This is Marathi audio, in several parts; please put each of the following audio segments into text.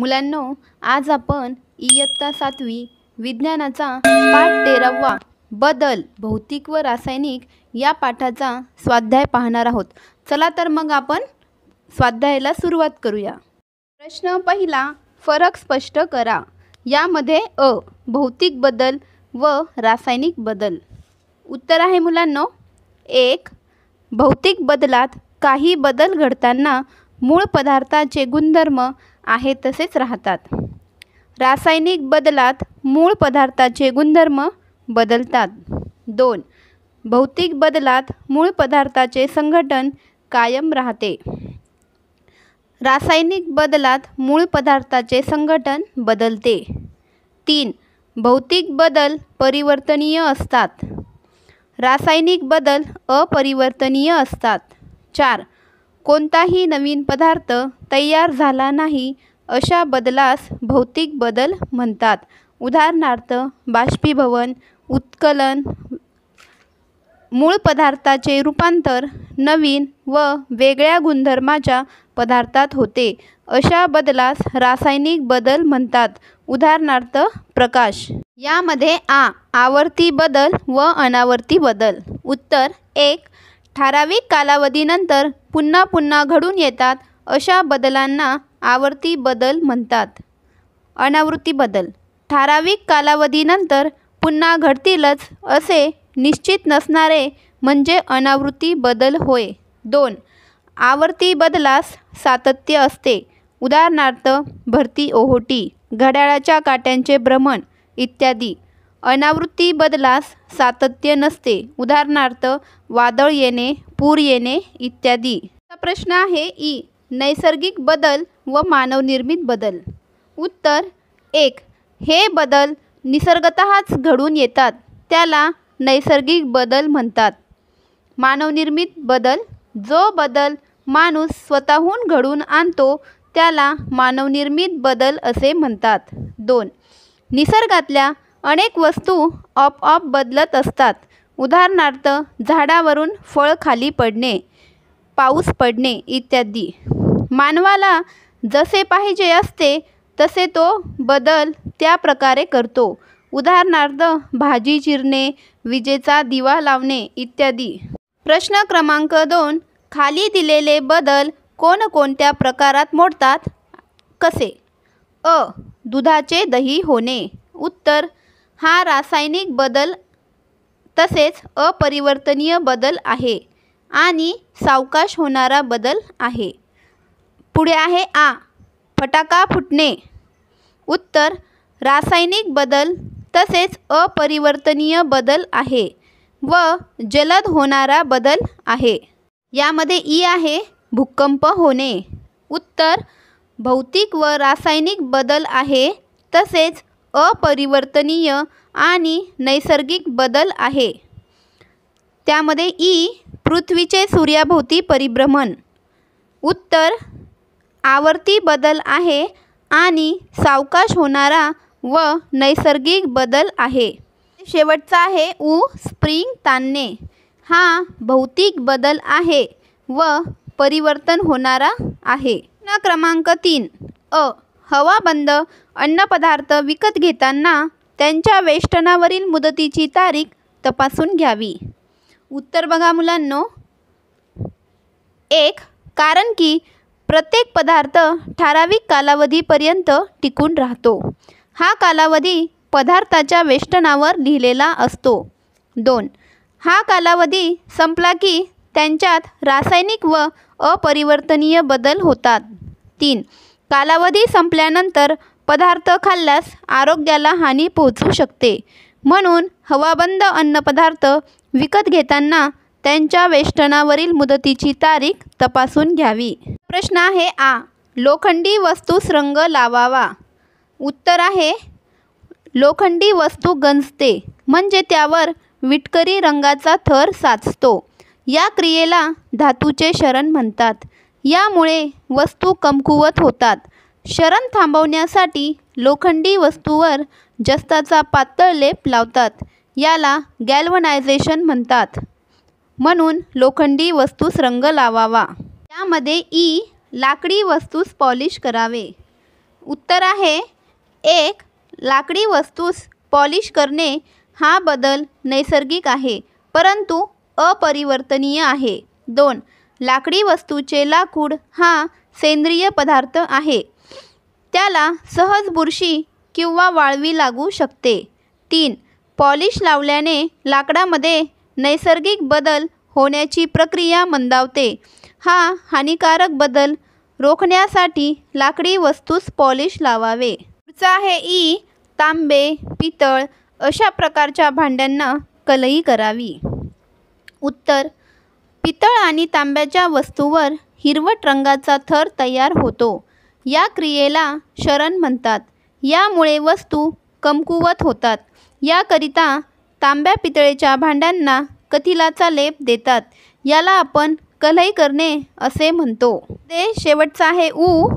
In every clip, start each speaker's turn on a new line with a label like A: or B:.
A: मुलांनो आज आपण इयत्ता सातवी विज्ञानाचा पाठ तेरावा बदल भौतिक व रासायनिक या पाठाचा स्वाध्याय पाहणार आहोत चला तर मग आपण स्वाध्यायाला सुरुवात करूया प्रश्न पहिला फरक स्पष्ट करा यामध्ये अ भौतिक बदल व रासायनिक बदल उत्तर आहे मुलांनो एक भौतिक बदलात काही बदल घडताना मूळ पदार्थाचे गुणधर्म आहे तसेच राहतात रासायनिक बदलात मूळ पदार्थाचे गुणधर्म बदलतात दोन भौतिक बदलात मूळ पदार्थाचे संघटन कायम राहते रासायनिक बदलात मूळ पदार्थाचे संघटन बदलते तीन भौतिक बदल परिवर्तनीय असतात रासायनिक बदल अपरिवर्तनीय असतात चार कोणताही नवीन पदार्थ तयार झाला नाही अशा बदलास भौतिक बदल म्हणतात उदाहरणार्थ बाष्पीभवन उत्कलन मूळ पदार्थाचे रूपांतर नवीन व वेगळ्या गुणधर्माच्या पदार्थात होते अशा बदलास रासायनिक बदल म्हणतात उदाहरणार्थ प्रकाश यामध्ये आ आवर्ती बदल व अनावर्ती बदल उत्तर एक ठराविक कालावधीनंतर पुन्हा पुन्हा घडून येतात अशा बदलांना आवर्ती बदल म्हणतात अनावृत्ती बदल ठराविक कालावधीनंतर पुन्हा घडतीलच असे निश्चित नसणारे म्हणजे अनावृत्ती बदल होय दोन आवर्ती बदलास सातत्य असते उदाहरणार्थ भरती ओहोटी घड्याळाच्या काट्यांचे भ्रमण इत्यादी अनावृत्ती बदलास सातत्य नसते उदाहरणार्थ वादळ येणे पूर येणे इत्यादी प्रश्न आहे ई नैसर्गिक बदल व मानवनिर्मित बदल उत्तर एक हे बदल निसर्गतःच घडून येतात त्याला नैसर्गिक बदल म्हणतात मानवनिर्मित बदल जो बदल माणूस स्वतःहून घडून आणतो त्याला मानवनिर्मित बदल असे म्हणतात दोन निसर्गातल्या अनेक वस्तू आपआप बदलत असतात उदाहरणार्थ झाडावरून फळ खाली पडणे पाऊस पडणे इत्यादी मानवाला जसे पाहिजे असते तसे तो बदल त्या प्रकारे करतो उदाहरणार्थ भाजी चिरणे विजेचा दिवा लावणे इत्यादी प्रश्न क्रमांक दोन खाली दिलेले बदल कोणकोणत्या प्रकारात मोडतात कसे अ दुधाचे दही होणे उत्तर हा रासायनिक बदल तसेच अपरिवर्तनीय बदल आहे आणि सावकाश होणारा बदल आहे पुढे आहे आ फटाका फुटणे उत्तर रासायनिक बदल तसेच अपरिवर्तनीय बदल आहे व जलद होणारा बदल आहे यामध्ये ई आहे भूकंप होणे उत्तर भौतिक व रासायनिक बदल आहे तसेच अपरिवर्तनीय आणि नैसर्गिक बदल आहे त्यामध्ये ई पृथ्वीचे सूर्याभोवती परिभ्रमण उत्तर आवर्ती बदल आहे आणि सावकाश होणारा व नैसर्गिक बदल आहे शेवटचा आहे ऊ स्प्रिंग तानणे हा भौतिक बदल आहे व परिवर्तन होणारा आहे क्रमांक तीन अ हवा बंद अन्नपदार्थ विकत घेताना त्यांच्या वेष्टनावरील मुदतीची तारीख तपासून घ्यावी उत्तर बघा मुलांनो एक कारण की प्रत्येक पदार्थ ठराविक कालावधीपर्यंत टिकून राहतो हा कालावधी पदार्थाच्या वेष्टनावर लिहिलेला असतो दोन हा कालावधी संपला की त्यांच्यात रासायनिक व अपरिवर्तनीय बदल होतात तीन कालावधी संपल्यानंतर पदार्थ खाल्ल्यास आरोग्याला हानी पोहोचू शकते म्हणून हवाबंद अन्नपदार्थ विकत घेताना त्यांच्या वेष्टनावरील मुदतीची तारीख तपासून घ्यावी प्रश्न आहे आ लोखंडी वस्तूस रंग लावावा उत्तर आहे लोखंडी वस्तू गंजते म्हणजे त्यावर विटकरी रंगाचा थर साचतो या क्रियेला धातूचे शरण म्हणतात यामुळे वस्तू कमकुवत होतात शरण थांबवण्यासाठी लोखंडी वस्तूवर जस्ताचा पातळ लेप लावतात याला गॅल्वनायझेशन म्हणतात म्हणून लोखंडी वस्तूस रंग लावावा यामध्ये ई लाकडी वस्तूस पॉलिश करावे उत्तर आहे एक लाकडी वस्तूस पॉलिश करणे हा बदल नैसर्गिक आहे परंतु अपरिवर्तनीय आहे दोन लाकडी वस्तूचे लाकूड हा सेंद्रिय पदार्थ आहे त्याला सहज बुरशी किंवा वाळवी लागू शकते तीन पॉलिश लावल्याने लाकडामध्ये नैसर्गिक बदल होण्याची प्रक्रिया मंदावते हा हानिकारक बदल रोखण्यासाठी लाकडी वस्तूस पॉलिश लावावे पुढचा आहे ई तांबे पितळ अशा प्रकारच्या भांड्यांना कलई करावी उत्तर पितळ आणि तांब्याच्या वस्तूवर हिरवट रंगाचा थर तयार होतो या क्रियेला शरण म्हणतात यामुळे वस्तू कमकुवत होतात याकरिता तांब्या पितळेच्या भांड्यांना कथिलाचा लेप देतात याला आपण कलई करणे असे म्हणतो ते शेवटचा आहे ऊ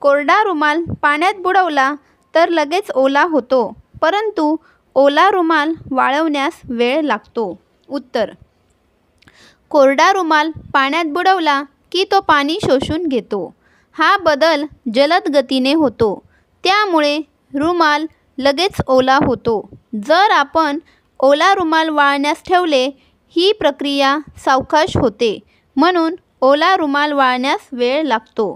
A: कोरडा रुमाल पाण्यात बुडवला तर लगेच ओला होतो परंतु ओला रुमाल वाळवण्यास वेळ लागतो उत्तर कोरडा रुमाल पाण्यात बुडवला की तो पाणी शोषून घेतो हा बदल जलद गतीने होतो त्यामुळे रुमाल लगेच ओला होतो जर आपण ओला रुमाल वाळण्यास ठेवले ही प्रक्रिया सावकाश होते म्हणून ओला रुमाल वाळण्यास वेळ लागतो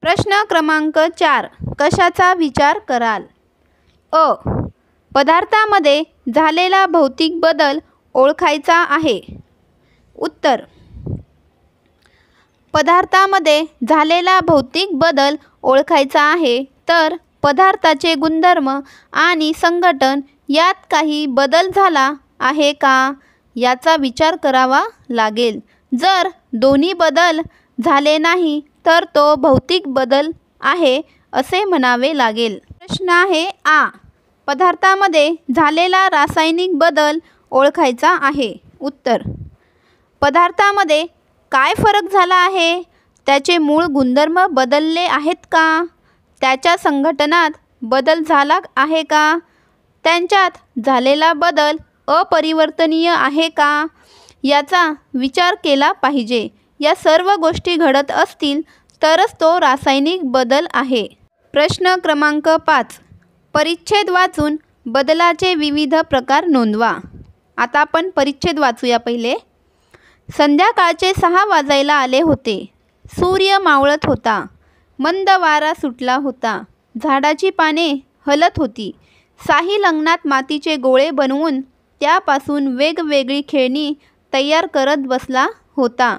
A: प्रश्न क्रमांक चार कशाचा विचार कराल अ पदार्थामध्ये झालेला भौतिक बदल ओळखायचा आहे उत्तर पदार्थामध्ये झालेला भौतिक बदल ओळखायचा आहे तर पदार्थाचे गुणधर्म आणि संघटन यात काही बदल झाला आहे का याचा विचार करावा लागेल जर दोन्ही बदल झाले नाही तर तो भौतिक बदल आहे असे म्हणावे लागेल प्रश्न आहे आ पदार्थामध्ये झालेला रासायनिक बदल ओळखायचा आहे उत्तर पदार्थामध्ये काय फरक झाला आहे त्याचे मूळ गुणधर्म बदलले आहेत का त्याच्या संघटनात बदल झाला आहे का त्यांच्यात झालेला बदल अपरिवर्तनीय आहे का याचा विचार केला पाहिजे या सर्व गोष्टी घडत असतील तरच तो रासायनिक बदल आहे प्रश्न क्रमांक पाच परिच्छेद वाचून बदलाचे विविध प्रकार नोंदवा आता आपण परिच्छेद वाचूया पहिले संध्याकाळचे सहा वाजायला आले होते सूर्य मावळत होता मंद वारा सुटला होता झाडाची पाने हलत होती साही लग्नात मातीचे गोळे बनवून त्यापासून वेगवेगळी खेळणी तयार करत बसला होता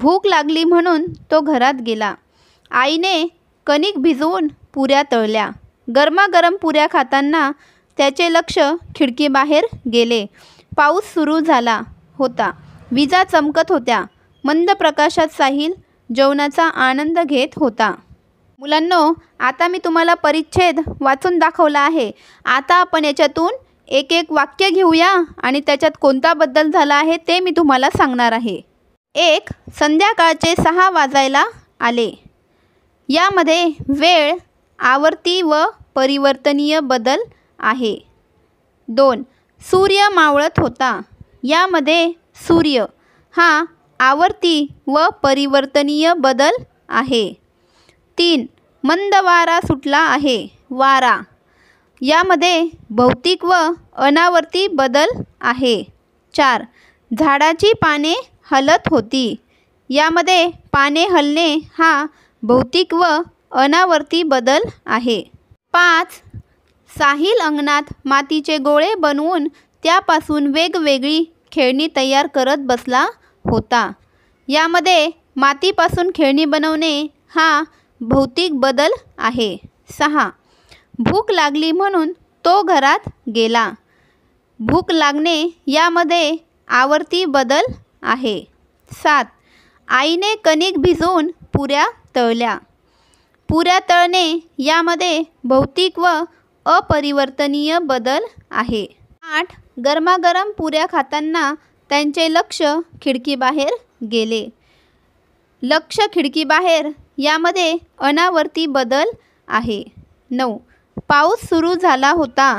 A: भूक लागली म्हणून तो घरात गेला आईने कणिक भिजवून पुऱ्या तळल्या गरमागरम पुऱ्या खाताना त्याचे लक्ष खिडकीबाहेर गेले पाऊस सुरू झाला होता विजा चमकत होत्या मंद प्रकाशात साहिल जेवणाचा आनंद घेत होता मुलांनो आता मी तुम्हाला परिच्छेद वाचून दाखवला आहे आता आपण याच्यातून एक एक वाक्य घेऊया आणि त्याच्यात कोणता बदल झाला आहे ते मी तुम्हाला सांगणार आहे एक संध्याकाळचे सहा वाजायला आले यामध्ये वेळ आवर्ती व परिवर्तनीय बदल आहे दोन सूर्य मावळत होता यामध्ये सूर्य हा आवर्ती व परिवर्तनीय बदल आहे तीन मंद वारा सुटला आहे वारा यामध्ये भौतिक व अनावर्ती बदल आहे चार झाडाची पाने हलत होती यामध्ये पाने हलणे हा भौतिक व अनावर्ती बदल आहे पाच साहिल अंगणात मातीचे गोळे बनवून त्यापासून वेगवेगळी खेळणी तयार करत बसला होता यामध्ये मातीपासून खेळणी बनवणे हा भौतिक बदल आहे सहा भूक लागली म्हणून तो घरात गेला भूक लागणे यामध्ये आवर्ती बदल आहे सात आईने कणिक भिजवून पुऱ्या तळल्या पुऱ्या तळणे यामध्ये भौतिक व अपरिवर्तनीय बदल आहे आठ गरमागरम पुऱ्या खाताना त्यांचे लक्ष खिडकीबाहेर गेले लक्ष खिडकीबाहेर यामध्ये अनावर्ती बदल आहे नऊ पाऊस सुरू झाला होता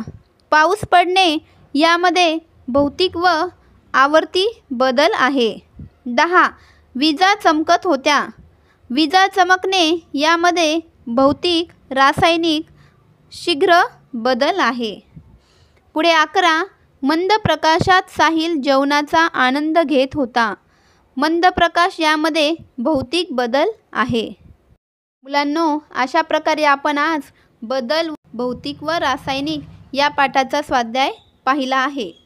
A: पाऊस पडणे यामध्ये भौतिक व आवर्ती बदल आहे दहा विजा चमकत होत्या विजा चमकणे यामध्ये भौतिक रासायनिक शीघ्र बदल आहे पुढे अकरा मंद प्रकाशात साहिल जेवणाचा आनंद घेत होता मंद प्रकाश यामध्ये भौतिक बदल आहे मुलांनो अशा प्रकारे आपण आज बदल भौतिक व रासायनिक या पाठाचा स्वाध्याय पाहिला आहे